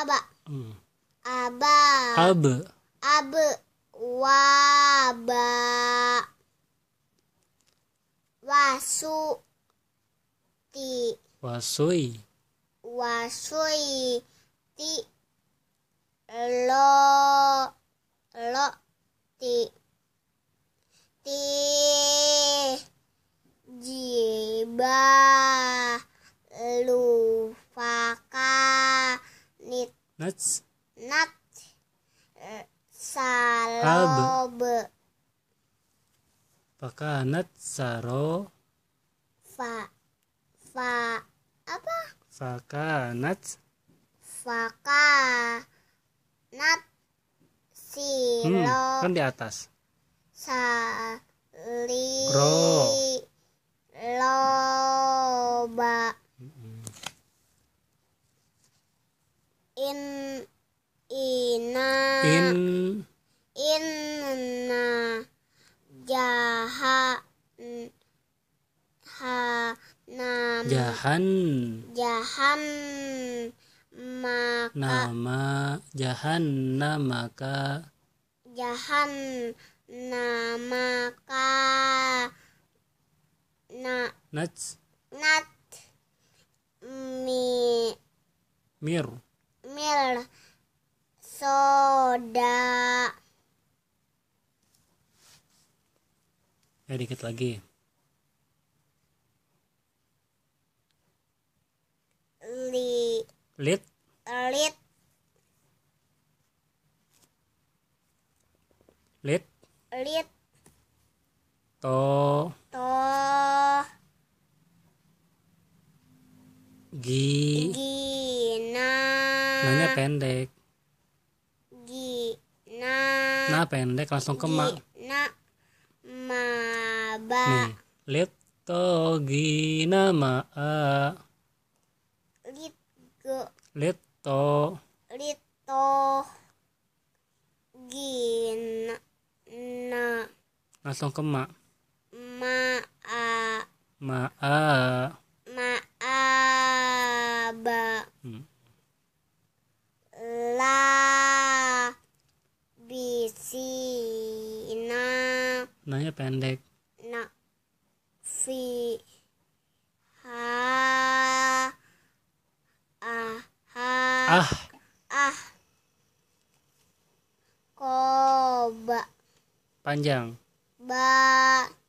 aba hmm. aba abe abe waba wasu ti wasui wasui ti lo lo ti ti ji Nuts. Nut. Eh, Salob. Pakanat saro. Fa. Fa. Apa? faka faka Fakanat. Silo. Hmm, kan di atas. Sali. Ro. in inna jahan hanam jahan jahan maka nama jahan namaka jahan namaka na nat nat mi mir mir soda ya dikit lagi li lit lit lit lit to to gi gina nanya pendek nah pendek langsung ke ma na ma ba lit na ma a lit go lit to lit to na na langsung ke ma ma a ma a nanya pendek na si ha ah ha ah ah koba panjang ba